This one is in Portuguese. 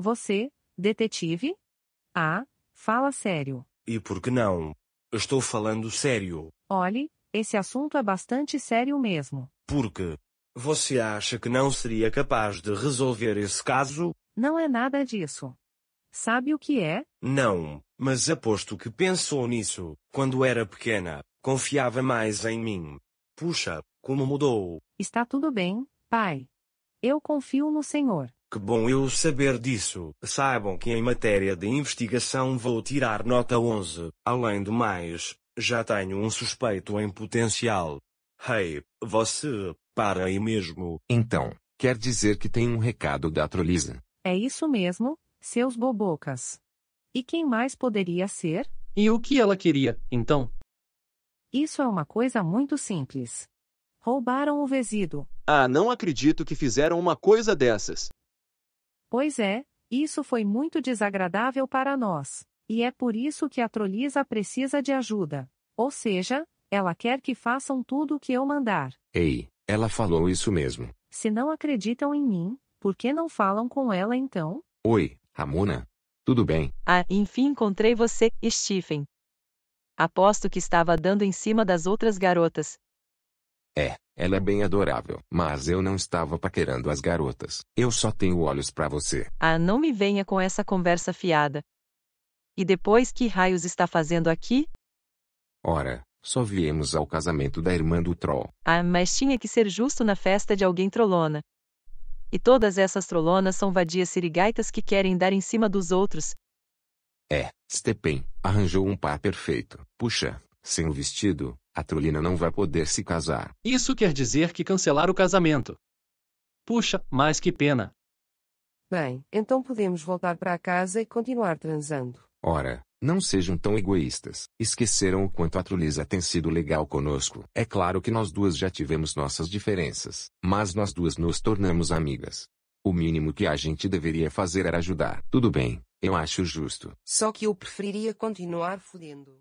Você, detetive? Ah, fala sério. E por que não? Estou falando sério. Olhe, esse assunto é bastante sério mesmo. Por quê? Você acha que não seria capaz de resolver esse caso? Não é nada disso. Sabe o que é? Não, mas aposto que pensou nisso. Quando era pequena, confiava mais em mim. Puxa, como mudou. Está tudo bem, pai. Eu confio no Senhor. Que bom eu saber disso. Saibam que em matéria de investigação vou tirar nota 11. Além do mais, já tenho um suspeito em potencial. Hey, você, para aí mesmo. Então, quer dizer que tem um recado da Trolisa. É isso mesmo, seus bobocas. E quem mais poderia ser? E o que ela queria, então? Isso é uma coisa muito simples. Roubaram o vestido. Ah, não acredito que fizeram uma coisa dessas. Pois é, isso foi muito desagradável para nós, e é por isso que a Trolisa precisa de ajuda. Ou seja, ela quer que façam tudo o que eu mandar. Ei, ela falou isso mesmo. Se não acreditam em mim, por que não falam com ela então? Oi, Ramona. Tudo bem? Ah, enfim encontrei você, Stephen. Aposto que estava dando em cima das outras garotas. É, ela é bem adorável. Mas eu não estava paquerando as garotas. Eu só tenho olhos para você. Ah, não me venha com essa conversa fiada. E depois que raios está fazendo aqui? Ora, só viemos ao casamento da irmã do troll. Ah, mas tinha que ser justo na festa de alguém trollona. E todas essas trollonas são vadias sirigaitas que querem dar em cima dos outros. É, Stepen, arranjou um par perfeito. Puxa, sem o vestido, a Trulina não vai poder se casar. Isso quer dizer que cancelar o casamento. Puxa, mas que pena. Bem, então podemos voltar para casa e continuar transando. Ora, não sejam tão egoístas. Esqueceram o quanto a Trulisa tem sido legal conosco. É claro que nós duas já tivemos nossas diferenças, mas nós duas nos tornamos amigas. O mínimo que a gente deveria fazer era ajudar. Tudo bem, eu acho justo. Só que eu preferiria continuar fudendo.